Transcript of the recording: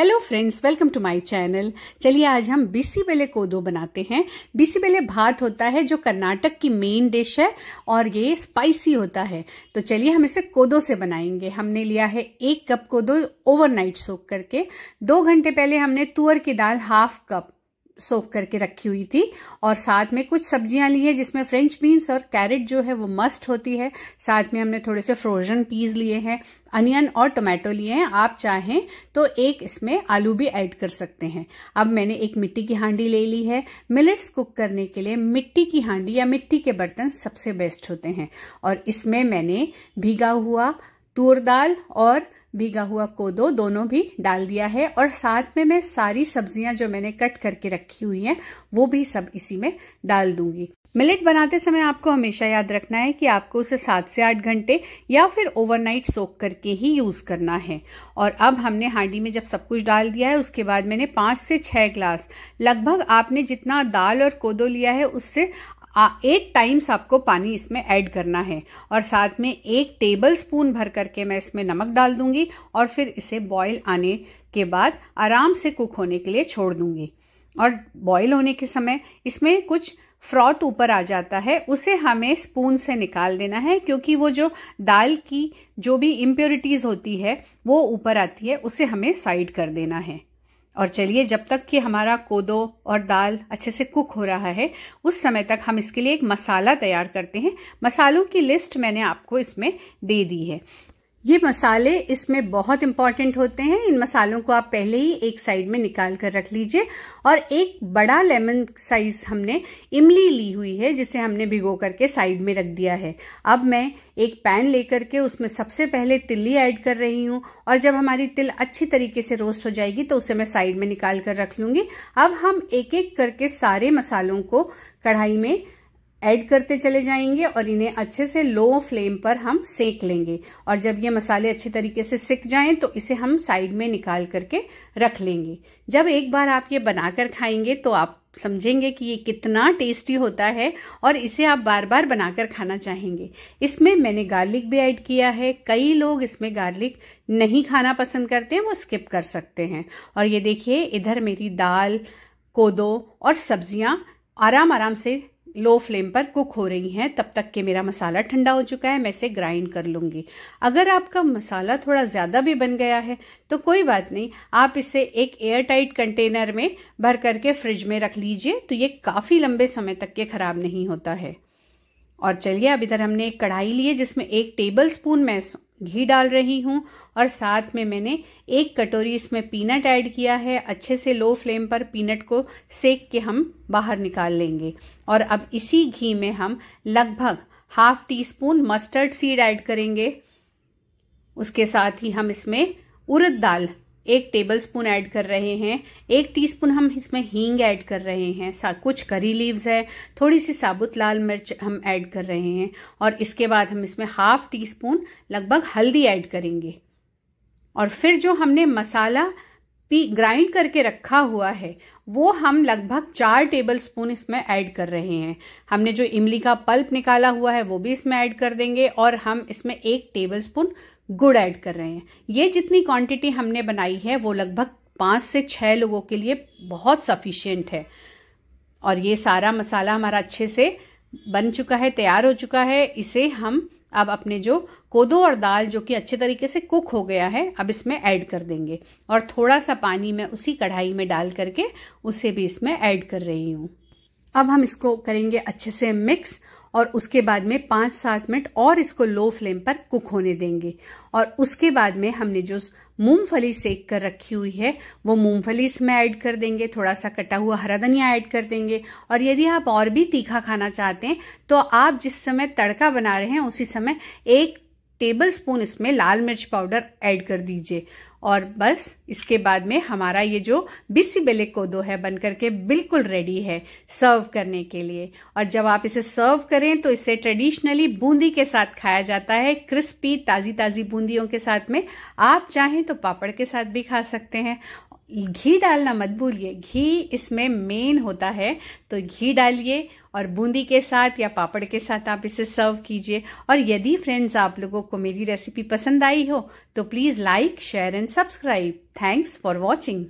hello friends welcome to my channel चलिए आज हम बीसी बेले कोदो बनाते हैं बीसी बेले भात होता है जो कर्नाटक की मेन डिश है और ये स्पाइसी होता है तो चलिए हम इसे कोदो से बनाएंगे हमने लिया है एक कप कोदो ओवरनाइट सोक करके दो घंटे पहले हमने तुअर की दाल हाफ कप सोक करके रखी हुई थी और साथ में कुछ सब्जियां ली है जिसमें फ्रेंच बीन्स और कैरेट जो है वो मस्ट होती है साथ में हमने थोड़े से फ्रोजन पीज लिए हैं अनियन और टोमेटो लिए हैं आप चाहें तो एक इसमें आलू भी ऐड कर सकते हैं अब मैंने एक मिट्टी की हांडी ले ली है मिलेट्स कुक करने के लिए मिट्टी की हांडी या मिट्टी के बर्तन सबसे बेस्ट होते हैं और इसमें मैंने भीगा हुआ तूर दाल और भीगा हुआ कोदो दोनों भी डाल दिया है और साथ में मैं सारी सब्जियां जो मैंने कट करके रखी हुई हैं वो भी सब इसी में डाल दूंगी मिलेट बनाते समय आपको हमेशा याद रखना है कि आपको उसे सात से आठ घंटे या फिर ओवरनाइट सोक करके ही यूज करना है और अब हमने हांडी में जब सब कुछ डाल दिया है उसके बाद मैंने पांच से छह ग्लास लगभग आपने जितना दाल और कोदो लिया है उससे आ, एट टाइम्स आपको पानी इसमें ऐड करना है और साथ में एक टेबल स्पून भर करके मैं इसमें नमक डाल दूंगी और फिर इसे बॉयल आने के बाद आराम से कुक होने के लिए छोड़ दूंगी और बॉयल होने के समय इसमें कुछ फ्रॉथ ऊपर आ जाता है उसे हमें स्पून से निकाल देना है क्योंकि वो जो दाल की जो भी इम्प्योरिटीज होती है वो ऊपर आती है उसे हमें साइड कर देना है और चलिए जब तक कि हमारा कोदो और दाल अच्छे से कुक हो रहा है उस समय तक हम इसके लिए एक मसाला तैयार करते हैं मसालों की लिस्ट मैंने आपको इसमें दे दी है ये मसाले इसमें बहुत इम्पॉर्टेंट होते हैं इन मसालों को आप पहले ही एक साइड में निकाल कर रख लीजिए और एक बड़ा लेमन साइज हमने इमली ली हुई है जिसे हमने भिगो करके साइड में रख दिया है अब मैं एक पैन लेकर के उसमें सबसे पहले तिल्ली ऐड कर रही हूँ और जब हमारी तिल अच्छी तरीके से रोस्ट हो जाएगी तो उसे मैं साइड में निकाल कर रख लूंगी अब हम एक एक करके सारे मसालों को कढ़ाई में ऐड करते चले जाएंगे और इन्हें अच्छे से लो फ्लेम पर हम सेक लेंगे और जब ये मसाले अच्छे तरीके से सिक जाएं तो इसे हम साइड में निकाल करके रख लेंगे जब एक बार आप ये बनाकर खाएंगे तो आप समझेंगे कि ये कितना टेस्टी होता है और इसे आप बार बार बनाकर खाना चाहेंगे इसमें मैंने गार्लिक भी ऐड किया है कई लोग इसमें गार्लिक नहीं खाना पसंद करते हैं वो स्किप कर सकते हैं और ये देखिए इधर मेरी दाल कोदो और सब्जियां आराम आराम से लो फ्लेम पर कुक हो रही हैं तब तक के मेरा मसाला ठंडा हो चुका है मैं इसे ग्राइंड कर लूंगी अगर आपका मसाला थोड़ा ज़्यादा भी बन गया है तो कोई बात नहीं आप इसे एक एयर टाइट कंटेनर में भर करके फ्रिज में रख लीजिए तो ये काफ़ी लंबे समय तक के ख़राब नहीं होता है और चलिए अब इधर हमने एक कढ़ाई ली है जिसमें एक टेबल स्पून मैं घी डाल रही हूँ और साथ में मैंने एक कटोरी इसमें पीनट ऐड किया है अच्छे से लो फ्लेम पर पीनट को सेक के हम बाहर निकाल लेंगे और अब इसी घी में हम लगभग half teaspoon mustard seed add करेंगे उसके साथ ही हम इसमें उड़द दाल एक टेबलस्पून ऐड कर रहे हैं एक टीस्पून हम इसमें हींग ऐड कर रहे हैं कुछ करी लीव्स है थोड़ी सी साबुत लाल मिर्च हम ऐड कर रहे हैं और इसके बाद हम इसमें हाफ टी स्पून लगभग हल्दी ऐड करेंगे और फिर जो हमने मसाला पी ग्राइंड करके रखा हुआ है वो हम लगभग चार टेबल स्पून इसमें ऐड कर रहे हैं हमने जो इमली का पल्प निकाला हुआ है वो भी इसमें ऐड कर देंगे और हम इसमें एक टेबल स्पून गुड़ ऐड कर रहे हैं ये जितनी क्वांटिटी हमने बनाई है वो लगभग पाँच से छः लोगों के लिए बहुत सफिशियंट है और ये सारा मसाला हमारा अच्छे से बन चुका है तैयार हो चुका है इसे हम अब अपने जो कोदो और दाल जो कि अच्छे तरीके से कुक हो गया है अब इसमें ऐड कर देंगे और थोड़ा सा पानी मैं उसी कढ़ाई में डाल करके उसे भी इसमें ऐड कर रही हूँ अब हम इसको करेंगे अच्छे से मिक्स और उसके बाद में पांच सात मिनट और इसको लो फ्लेम पर कुक होने देंगे और उसके बाद में हमने जो मूंगफली सेक कर रखी हुई है वो मूंगफली इसमें ऐड कर देंगे थोड़ा सा कटा हुआ हरा धनिया ऐड कर देंगे और यदि आप और भी तीखा खाना चाहते हैं तो आप जिस समय तड़का बना रहे हैं उसी समय एक टेबल स्पून इसमें लाल मिर्च पाउडर ऐड कर दीजिए और बस इसके बाद में हमारा ये जो बीसी बेले कोदो है बनकर के बिल्कुल रेडी है सर्व करने के लिए और जब आप इसे सर्व करें तो इसे ट्रेडिशनली बूंदी के साथ खाया जाता है क्रिस्पी ताजी ताजी बूंदियों के साथ में आप चाहें तो पापड़ के साथ भी खा सकते हैं घी डालना मत भूलिए घी इसमें मेन होता है तो घी डालिए और बूंदी के साथ या पापड़ के साथ आप इसे सर्व कीजिए और यदि फ्रेंड्स आप लोगों को मेरी रेसिपी पसंद आई हो तो please like share and subscribe thanks for watching